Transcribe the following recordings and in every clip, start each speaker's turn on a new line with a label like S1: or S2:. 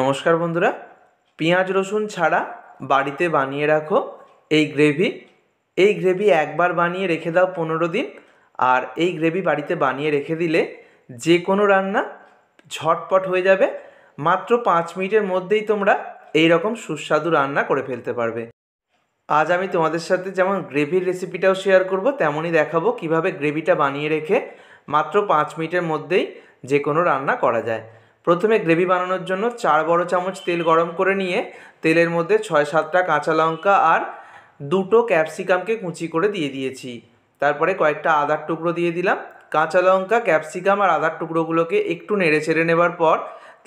S1: নমস্কার বন্ধুরা পেঁয়াজ রসুন ছাড়া বাড়িতে বানিয়ে রাখো এই গ্রেভি এই গ্রেভি একবার বানিয়ে রেখে দাও পনেরো দিন আর এই গ্রেভি বাড়িতে বানিয়ে রেখে দিলে যে কোনো রান্না ঝটপট হয়ে যাবে মাত্র পাঁচ মিনিটের মধ্যেই তোমরা এই রকম সুস্বাদু রান্না করে ফেলতে পারবে আজ আমি তোমাদের সাথে যেমন গ্রেভির রেসিপিটাও শেয়ার করব তেমনই দেখাবো কিভাবে গ্রেভিটা বানিয়ে রেখে মাত্র পাঁচ মিনিটের মধ্যেই যে কোনো রান্না করা যায় প্রথমে গ্রেভি বানানোর জন্য চার বড় চামচ তেল গরম করে নিয়ে তেলের মধ্যে ছয় সাতটা কাঁচা লঙ্কা আর দুটো ক্যাপসিকামকে কুচি করে দিয়ে দিয়েছি তারপরে কয়েকটা আদার টুকরো দিয়ে দিলাম কাঁচা লঙ্কা ক্যাপসিকাম আর আদার টুকরোগুলোকে একটু নেড়ে চেড়ে নেবার পর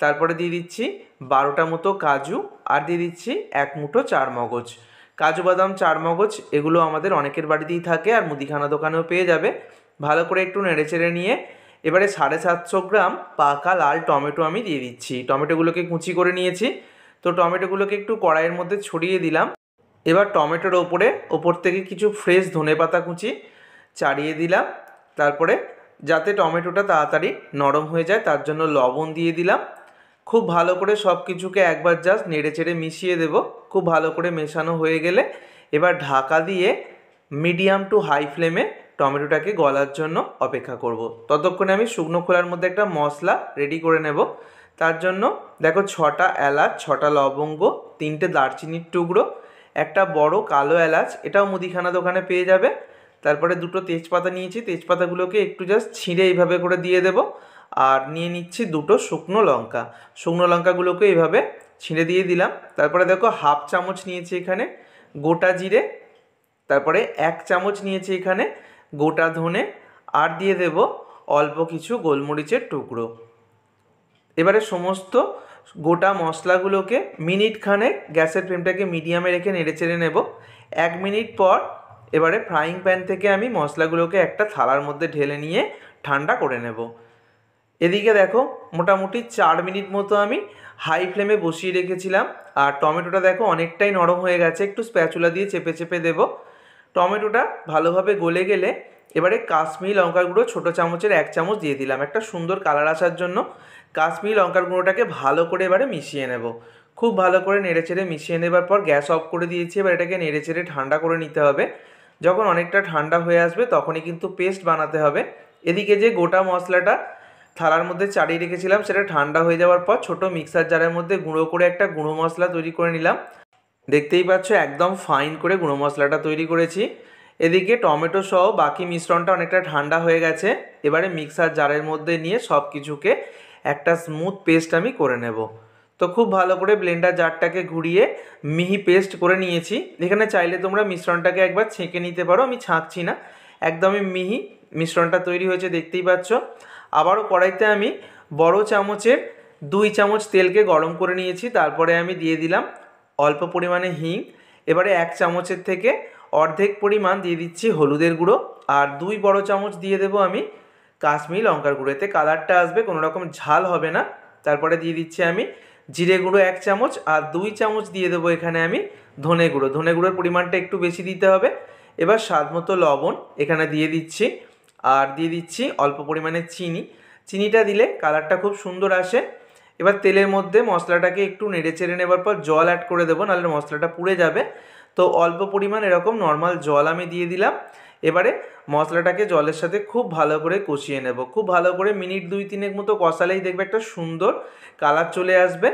S1: তারপরে দিয়ে দিচ্ছি বারোটা মতো কাজু আর দিয়ে দিচ্ছি এক মুঠো চার মগজ কাজু বাদাম চার মগজ এগুলো আমাদের অনেকের বাড়িতেই থাকে আর মুদিখানা দোকানেও পেয়ে যাবে ভালো করে একটু নেড়ে চেড়ে নিয়ে এবারে সাড়ে সাতশো গ্রাম পাকা লাল টমেটো আমি দিয়ে দিচ্ছি টমেটোগুলোকে কুচি করে নিয়েছি তো টমেটোগুলোকে একটু কড়াইয়ের মধ্যে ছড়িয়ে দিলাম এবার টমেটোর ওপরে ওপর থেকে কিছু ফ্রেশ ধনে পাতা কুচি চাড়িয়ে দিলাম তারপরে যাতে টমেটোটা তাড়াতাড়ি নরম হয়ে যায় তার জন্য লবণ দিয়ে দিলাম খুব ভালো করে সব কিছুকে একবার জাস্ট নেড়ে চেড়ে মিশিয়ে দেব খুব ভালো করে মেশানো হয়ে গেলে এবার ঢাকা দিয়ে মিডিয়াম টু হাই ফ্লেমে টমেটোটাকে গলার জন্য অপেক্ষা করব। ততক্ষণে আমি শুকনো খোলার মধ্যে একটা মশলা রেডি করে নেব তার জন্য দেখো ছটা এলাচ ছটা লবঙ্গ তিনটে দারচিনির টুকরো একটা বড় কালো এলাচ এটাও মুদিখানা দোকানে পেয়ে যাবে তারপরে দুটো তেজপাতা নিয়েছি তেজপাতাগুলোকে একটু জাস্ট ছিঁড়ে এইভাবে করে দিয়ে দেব আর নিয়ে নিচ্ছি দুটো শুকনো লঙ্কা শুকনো লঙ্কাগুলোকে এইভাবে ছিঁড়ে দিয়ে দিলাম তারপরে দেখো হাফ চামচ নিয়েছি এখানে গোটা জিরে তারপরে এক চামচ নিয়েছি এখানে গোটা ধনে আর দিয়ে দেব অল্প কিছু গোলমরিচের টুকরো এবারে সমস্ত গোটা মশলাগুলোকে মিনিট খানে গ্যাসের ফ্লেমটাকে মিডিয়ামে রেখে নেড়ে চেড়ে নেব এক মিনিট পর এবারে ফ্রাইং প্যান থেকে আমি মশলাগুলোকে একটা থালার মধ্যে ঢেলে নিয়ে ঠান্ডা করে নেব এদিকে দেখো মোটামুটি চার মিনিট মতো আমি হাই ফ্লেমে বসিয়ে রেখেছিলাম আর টমেটোটা দেখো অনেকটাই নরম হয়ে গেছে একটু স্প্যাচুলা দিয়ে চেপে চেপে দেব টমেটোটা ভালোভাবে গলে গেলে এবারে কাশ্মীর লঙ্কার গুঁড়ো ছোটো চামচের এক চামচ দিয়ে দিলাম একটা সুন্দর কালার আসার জন্য কাশ্মীর লঙ্কার গুঁড়োটাকে ভালো করে এবারে মিশিয়ে নেব খুব ভালো করে নেড়েচেড়ে মিশিয়ে নেবার পর গ্যাস অফ করে দিয়েছি এবার এটাকে নেড়েচেড়ে ঠান্ডা করে নিতে হবে যখন অনেকটা ঠান্ডা হয়ে আসবে তখনই কিন্তু পেস্ট বানাতে হবে এদিকে যে গোটা মশলাটা থালার মধ্যে চাড়িয়ে রেখেছিলাম সেটা ঠান্ডা হয়ে যাওয়ার পর ছোট মিক্সার জারের মধ্যে গুঁড়ো করে একটা গুঁড়ো মশলা তৈরি করে নিলাম দেখতেই পাচ্ছ একদম ফাইন করে গুঁড়ো মশলাটা তৈরি করেছি এদিকে টমেটো সহ বাকি মিশ্রণটা অনেকটা ঠান্ডা হয়ে গেছে এবারে মিক্সার জারের মধ্যে নিয়ে সব কিছুকে একটা স্মুথ পেস্ট আমি করে নেব তো খুব ভালো করে ব্লেন্ডার জারটাকে ঘুরিয়ে মিহি পেস্ট করে নিয়েছি এখানে চাইলে তোমরা মিশ্রণটাকে একবার ছেঁকে নিতে পারো আমি ছাঁকছি না একদমই মিহি মিশ্রণটা তৈরি হয়েছে দেখতেই পাচ্ছ আবারও কড়াইতে আমি বড় চামচের দুই চামচ তেলকে গরম করে নিয়েছি তারপরে আমি দিয়ে দিলাম অল্প পরিমাণে হিং এবারে এক চামচের থেকে অর্ধেক পরিমাণ দিয়ে দিচ্ছি হলুদের গুঁড়ো আর দুই বড় চামচ দিয়ে দেবো আমি কাশ্মীর লঙ্কার গুঁড়ো এতে কালারটা আসবে কোনো রকম ঝাল হবে না তারপরে দিয়ে দিচ্ছি আমি জিরে গুঁড়ো এক চামচ আর দুই চামচ দিয়ে দেবো এখানে আমি ধনে গুঁড়ো ধনে গুঁড়োর পরিমাণটা একটু বেশি দিতে হবে এবার স্বাদ মতো লবণ এখানে দিয়ে দিচ্ছি আর দিয়ে দিচ্ছি অল্প পরিমাণে চিনি চিনিটা দিলে কালারটা খুব সুন্দর আসে এবার তেলের মধ্যে মশলাটাকে একটু নেড়ে চেড়ে নেবার পর জল অ্যাড করে দেবো নাহলে মশলাটা পুড়ে যাবে তো অল্প পরিমাণ এরকম নর্মাল জল আমি দিয়ে দিলাম এবারে মশলাটাকে জলের সাথে খুব ভালো করে কষিয়ে নেব খুব ভালো করে মিনিট দুই তিনের মতো কষালেই দেখবে একটা সুন্দর কালার চলে আসবে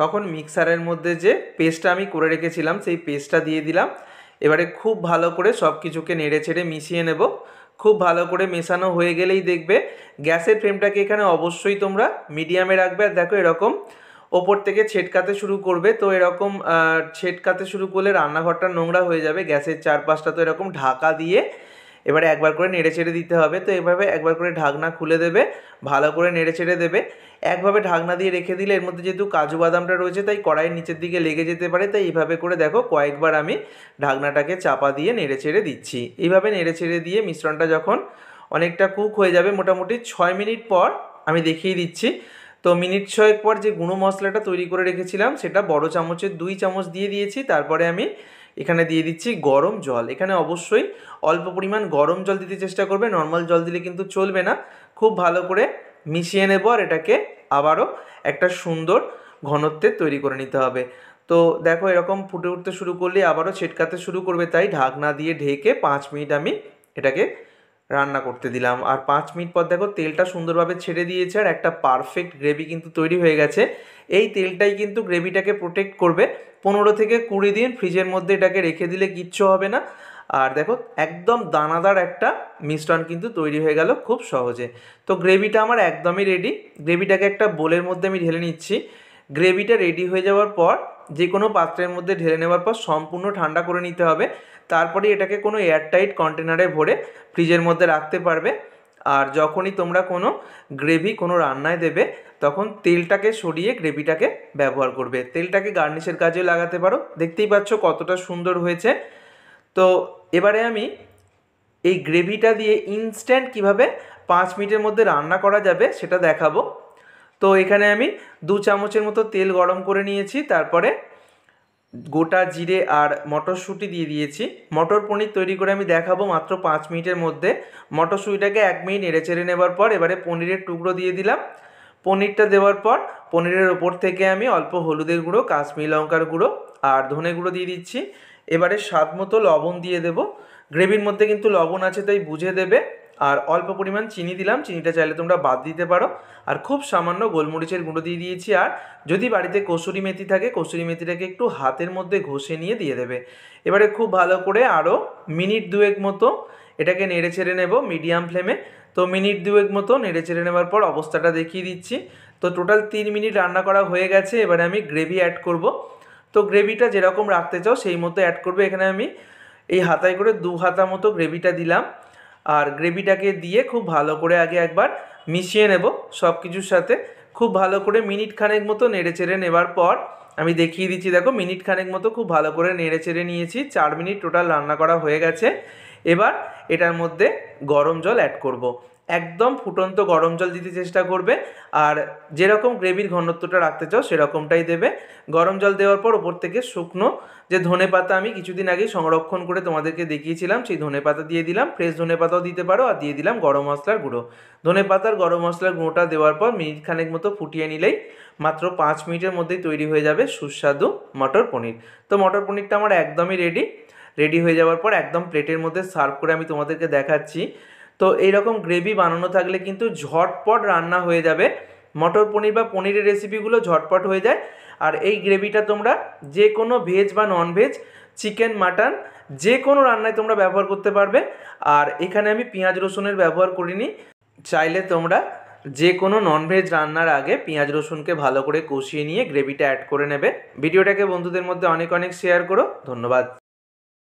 S1: তখন মিক্সারের মধ্যে যে পেস্টটা আমি করে রেখেছিলাম সেই পেস্টটা দিয়ে দিলাম এবারে খুব ভালো করে সব কিছুকে নেড়ে ছেড়ে মিশিয়ে নেব খুব ভালো করে মেশানো হয়ে গেলেই দেখবে গ্যাসের ফ্লেমটাকে এখানে অবশ্যই তোমরা মিডিয়ামে রাখবে আর দেখো এরকম ওপর থেকে ছেটকাতে শুরু করবে তো এরকম ছেটকাতে শুরু করলে রান্নাঘরটা নোংরা হয়ে যাবে গ্যাসের চারপাশটা তো এরকম ঢাকা দিয়ে এবারে একবার করে নেড়ে ছেড়ে দিতে হবে তো এভাবে একবার করে ঢাকনা খুলে দেবে ভালো করে নেড়ে ছেড়ে দেবে একভাবে ঢাকনা দিয়ে রেখে দিলে এর মধ্যে যেহেতু কাজু বাদামটা রয়েছে তাই কড়াইয়ের নিচের দিকে লেগে যেতে পারে তাই এইভাবে করে দেখো কয়েকবার আমি ঢাকনাটাকে চাপা দিয়ে নেড়ে ছেড়ে দিচ্ছি এইভাবে নেড়ে ছেড়ে দিয়ে মিশ্রণটা যখন অনেকটা কুক হয়ে যাবে মোটামুটি ছয় মিনিট পর আমি দেখিয়ে দিচ্ছি তো মিনিট ছয়েক পর যে গুঁড়ো মশলাটা তৈরি করে রেখেছিলাম সেটা বড় চামচের দুই চামচ দিয়ে দিয়েছি তারপরে আমি এখানে দিয়ে দিচ্ছি গরম জল এখানে অবশ্যই অল্প পরিমাণ গরম জল দিতে চেষ্টা করবে নর্মাল জল দিলে কিন্তু চলবে না খুব ভালো করে মিশিয়ে নেব আর এটাকে আবারও একটা সুন্দর ঘনত্বে তৈরি করে নিতে হবে তো দেখো এরকম ফুটে উঠতে শুরু করলে আবারও ছেটকাতে শুরু করবে তাই ঢাকনা দিয়ে ঢেকে পাঁচ মিনিট আমি এটাকে রান্না করতে দিলাম আর পাঁচ মিনিট পর দেখো তেলটা সুন্দরভাবে ছেড়ে দিয়েছে আর একটা পারফেক্ট গ্রেভি কিন্তু তৈরি হয়ে গেছে এই তেলটাই কিন্তু গ্রেভিটাকে প্রোটেক্ট করবে পনেরো থেকে কুড়ি দিন ফ্রিজের মধ্যে এটাকে রেখে দিলে কিচ্ছু হবে না আর দেখো একদম দানাদার একটা মিশ্রণ কিন্তু তৈরি হয়ে গেল খুব সহজে তো গ্রেভিটা আমার একদমই রেডি গ্রেভিটাকে একটা বোলের মধ্যে আমি ঢেলে নিচ্ছি গ্রেভিটা রেডি হয়ে যাওয়ার পর যে কোনো পাত্রের মধ্যে ঢেলে নেওয়ার পর সম্পূর্ণ ঠান্ডা করে নিতে হবে তারপরে এটাকে কোনো এয়ারটাইট কন্টেনারে ভরে ফ্রিজের মধ্যে রাখতে পারবে আর যখনই তোমরা কোনো গ্রেভি কোনো রান্নায় দেবে তখন তেলটাকে সরিয়ে গ্রেভিটাকে ব্যবহার করবে তেলটাকে গার্নিশের কাজেও লাগাতে পারো দেখতেই পাচ্ছ কতটা সুন্দর হয়েছে তো এবারে আমি এই গ্রেভিটা দিয়ে ইনস্ট্যান্ট কিভাবে পাঁচ মিনিটের মধ্যে রান্না করা যাবে সেটা দেখাবো তো এখানে আমি দু চামচের মতো তেল গরম করে নিয়েছি তারপরে গোটা জিরে আর মটরশুঁটি দিয়ে দিয়েছি মটর পনির তৈরি করে আমি দেখাবো মাত্র পাঁচ মিনিটের মধ্যে মটরশুঁটিটাকে এক মিনিট নেড়ে চেড়ে নেবার পর এবারে পনিরের টুকরো দিয়ে দিলাম পনিরটা দেওয়ার পর পনিরের ওপর থেকে আমি অল্প হলুদের গুঁড়ো কাশ্মীর লঙ্কার গুঁড়ো আর ধনে গুঁড়ো দিয়ে দিচ্ছি এবারে স্বাদ মতো লবণ দিয়ে দেব গ্রেভির মধ্যে কিন্তু লবণ আছে তাই বুঝে দেবে আর অল্প পরিমাণ চিনি দিলাম চিনিটা চাইলে তোমরা বাদ দিতে পারো আর খুব সামান্য গোলমরিচের গুঁড়ো দিয়ে দিয়েছি আর যদি বাড়িতে কসুরি মেথি থাকে কসুরি মেথিটাকে একটু হাতের মধ্যে ঘষে নিয়ে দিয়ে দেবে এবারে খুব ভালো করে আরও মিনিট দুয়েক মতো এটাকে নেড়ে ছেড়ে নেব মিডিয়াম ফ্লেমে তো মিনিট দুয়েক মতো নেড়ে ছেড়ে নেওয়ার পর অবস্থাটা দেখিয়ে দিচ্ছি তো টোটাল তিন মিনিট রান্না করা হয়ে গেছে এবারে আমি গ্রেভি অ্যাড করব তো গ্রেভিটা যেরকম রাখতে চাও সেই মতো অ্যাড করবে এখানে আমি এই হাতায় করে দু হাতা মতো গ্রেভিটা দিলাম আর গ্রেভিটাকে দিয়ে খুব ভালো করে আগে একবার মিশিয়ে নেব সব কিছুর সাথে খুব ভালো করে মিনিট খানেক মতো নেড়ে চেড়ে নেবার পর আমি দেখিয়ে দিচ্ছি দেখো মিনিট খানেক মতো খুব ভালো করে নেড়ে চেড়ে নিয়েছি চার মিনিট টোটাল রান্না করা হয়ে গেছে এবার এটার মধ্যে গরম জল অ্যাড করব। একদম ফুটন্ত গরম জল দিতে চেষ্টা করবে আর যেরকম গ্রেভির ঘনত্বটা রাখতে চাও সেরকমটাই দেবে গরম জল দেওয়ার পর ওপর থেকে শুকনো যে ধনে পাতা আমি কিছুদিন আগে সংরক্ষণ করে তোমাদেরকে দেখিয়েছিলাম সেই ধনে পাতা দিয়ে দিলাম ফ্রেশ ধনে পাতাও দিতে পারো আর দিয়ে দিলাম গরম মশলার গুঁড়ো ধনে পাতার গরম মশলার গুঁড়োটা দেওয়ার পর মিনিট খানেক মতো ফুটিয়ে নিলেই মাত্র পাঁচ মিনিটের মধ্যেই তৈরি হয়ে যাবে সুস্বাদু মটর পনির তো মটর পনিরটা আমার একদমই রেডি রেডি হয়ে যাওয়ার পর একদম প্লেটের মধ্যে সার্ভ করে আমি তোমাদেরকে দেখাচ্ছি তো এইরকম গ্রেভি বানানো থাকলে কিন্তু ঝটপট রান্না হয়ে যাবে মটর পনির বা পনিরের রেসিপিগুলো ঝটপট হয়ে যায় আর এই গ্রেভিটা তোমরা যে কোনো ভেজ বা নন ভেজ চিকেন মাটন যে কোনো রান্নায় তোমরা ব্যবহার করতে পারবে আর এখানে আমি পেঁয়াজ রসুনের ব্যবহার করিনি চাইলে তোমরা যে কোনো ননভেজ রান্নার আগে পেঁয়াজ রসুনকে ভালো করে কষিয়ে নিয়ে গ্রেভিটা অ্যাড করে নেবে ভিডিওটাকে বন্ধুদের মধ্যে অনেক অনেক শেয়ার করো ধন্যবাদ